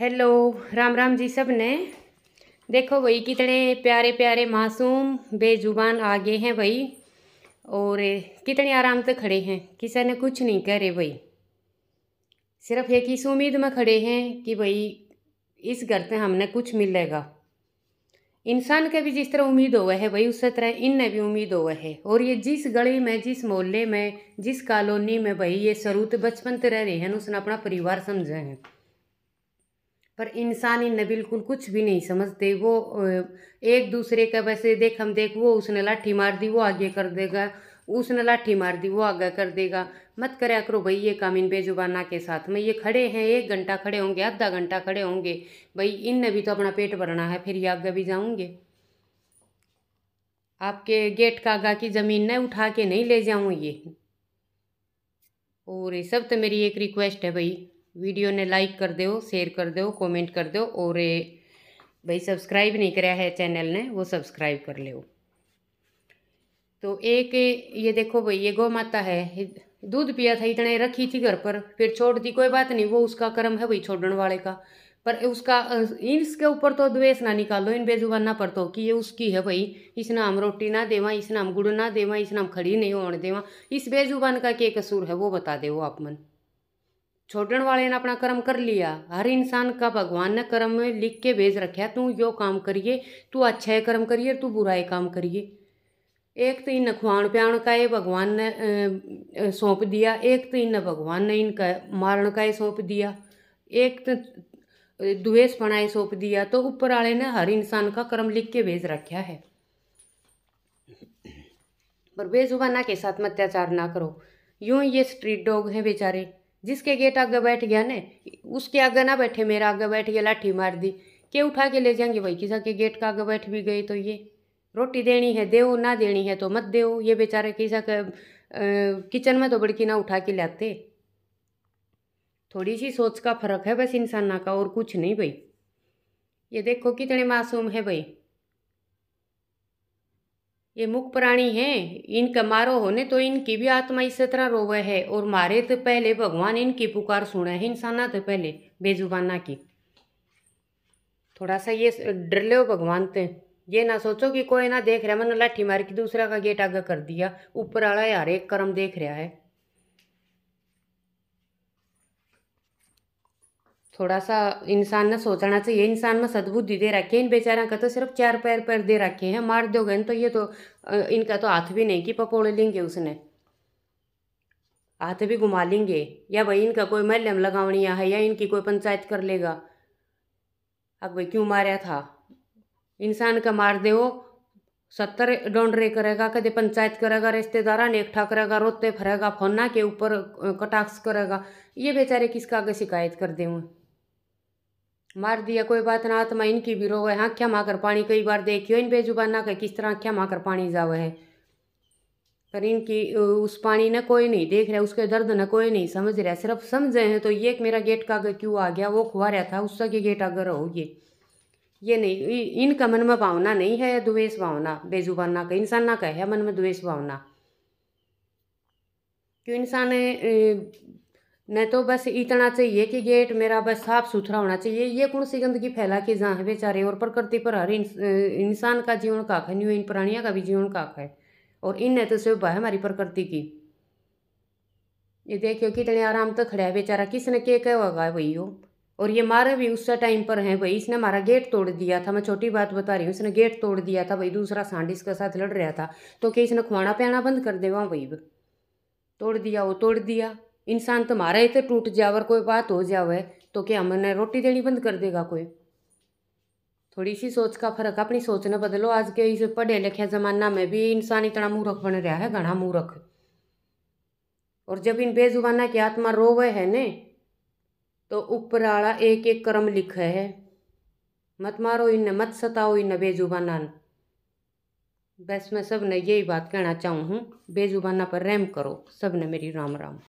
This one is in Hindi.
हेलो राम राम जी सब ने देखो वही कितने प्यारे प्यारे मासूम बेजुबान आ गए हैं वही और कितने आराम से खड़े हैं किसी ने कुछ नहीं करे वही सिर्फ एक इस उम्मीद में खड़े हैं कि भाई इस घर से हमने कुछ मिलेगा इंसान का भी जिस तरह उम्मीद हो है वही उस तरह इनने भी उम्मीद हो है और ये जिस गली में जिस मोहल्ले में जिस कॉलोनी में भाई ये सरूत बचपन से रह रहे हैं उसने अपना परिवार समझा है पर इंसान इन बिल्कुल कुछ भी नहीं समझते वो एक दूसरे का वैसे देख हम देख वो उसने लाठी मार दी वो आगे कर देगा उसने लाठी मार दी वो आगे कर देगा मत करया करो भाई ये काम इन बेजुबाना के साथ में ये खड़े हैं एक घंटा खड़े होंगे आधा घंटा खड़े होंगे भाई इन भी तो अपना पेट भरना है फिर ये आगे भी जाऊँगे आपके गेट का आगा की ज़मीन न उठा के नहीं ले जाऊँ ये और ये सब तो मेरी एक रिक्वेस्ट है भाई वीडियो ने लाइक कर दो शेयर कर दो कमेंट कर दो और भाई सब्सक्राइब नहीं कराया है चैनल ने वो सब्सक्राइब कर लो तो एक ये देखो भाई ये गौ माता है दूध पिया था इतने रखी थी घर पर फिर छोड़ दी कोई बात नहीं वो उसका कर्म है भाई छोड़ने वाले का पर उसका इसके ऊपर तो द्वेष ना निकालो इन बेजुबाना पर तो कि ये उसकी है भाई इस नाम रोटी ना देवा इस नाम गुड़ ना देवा इस नाम खड़ी नहीं होने देवा इस बेजुबान का क्या कसूर है वो बता दे वो आप मन छोड़न वाले ने अपना कर्म कर लिया हर इंसान का भगवान ने कर्म में लिख के भेज रखा तू यो काम करिए तू है अच्छा कर्म करिए तू बुरा काम करिए एक तो इन खुआन प्याण का ये भगवान ने सौंप दिया एक तो इन भगवान ने इनका मारण का ये सौंप दिया एक तो द्वेष बनाए सौंप दिया तो ऊपर वाले ने हर इंसान का कर्म लिख के भेज रखा है पर बेजुबाना के साथ में अत्याचार ना करो यूं ये स्ट्रीट डॉग हैं बेचारे जिसके गेट आगे बैठ गया ने उसके आगे ना बैठे मेरा आगे बैठ गया लाठी मार दी के उठा के ले जाएंगे भाई किसा के गेट का आगे बैठ भी गए तो ये रोटी देनी है देव ना देनी है तो मत देव ये बेचारे किसा के किचन में तो बड़की ना उठा के लाते थोड़ी सी सोच का फर्क है बस इंसाना का और कुछ नहीं भाई ये देखो कितने मासूम है भाई ये मुख प्राणी हैं इनका मारो होने तो इनकी भी आत्मा इस तरह रोवे है और मारे तो पहले भगवान इनकी पुकार सुने है इंसाना तो पहले बेजुबाना की थोड़ा सा ये डर लो भगवान ते ये ना सोचो कि कोई ना देख रहा है मैंने लाठी मार के दूसरा का गेट आगे कर दिया ऊपर वाला यार एक कर्म देख रहा है थोड़ा सा इंसान ने सोचना चाहिए इंसान में सद्बुद्धि दे रखी है इन बेचारा का तो सिर्फ चार पैर पैर दे रखे हैं मार दोगे तो ये तो इनका तो हाथ भी नहीं कि पपोड़े लेंगे उसने हाथ भी घुमा लेंगे या भाई इनका कोई मल्यम लगावनिया है या इनकी कोई पंचायत कर लेगा अब भाई क्यों मारा था इंसान का मार दे सत्तर डोंडरे करेगा कदे पंचायत करेगा रिश्तेदारा ने एकठा करेगा रोते फरेगा फोना के ऊपर कटाक्ष करेगा ये बेचारे किसका आगे शिकायत कर दें मार दिया कोई बात ना आत्मा इनकी भी रोवे आँखें हाँ, माकर पानी कई बार देखियो इन बेजुबान ना कहे किस तरह आँखें माकर पानी जावे है पर इनकी उस पानी ने कोई नहीं देख रहा उसके दर्द ने कोई नहीं समझ रहा सिर्फ समझे हैं तो ये मेरा गेट का अगर क्यों आ गया वो खुआ रहा था उसका के गेट आगे रहो ये ये नहीं इनका मन में भावना नहीं है द्वेष भावना बेजुबान ना का इंसान ना का है मन में द्वेष भावना क्यों इंसान नहीं तो बस इतना चाहिए कि गेट मेरा बस साफ सुथरा होना चाहिए ये कौन सी गंदगी फैला के जहाँ बेचारे और प्रकृति पर हर इंसान का जीवन काक है न्यू इन प्राणियों का भी जीवन काक है और इन तो से है हमारी प्रकृति की ये देखियो कितने आराम तो खड़ा है बेचारा किसने के कह होगा वही हो और ये मारे भी उस टाइम पर है भाई इसने हमारा गेट तोड़ दिया था मैं छोटी बात बता रही हूँ इसने गेट तोड़ दिया था भाई दूसरा सांड इसके साथ लड़ रहा था तो क्या इसने खुआना पहना बंद कर देवा भाई तोड़ दिया वो तोड़ दिया इंसान तो मारा ही तो टूट जावर कोई बात हो जावे तो क्या हमने रोटी देनी बंद कर देगा कोई थोड़ी सी सोच का फर्क अपनी सोच ने बदलो आज के इस पढ़े लिखे ज़माना में भी इंसान इतना मूर्ख बन रहा है घना मूर्ख और जब इन बेजुबाना की आत्मा रोवे है ने तो आला एक एक कर्म लिखे है मत मारो इन्हें मत सताओ इन्हें बेजुबाना बस मैं सब ने यही बात कहना चाहूँ बेजुबाना पर रहम करो सब ने मेरी राम राम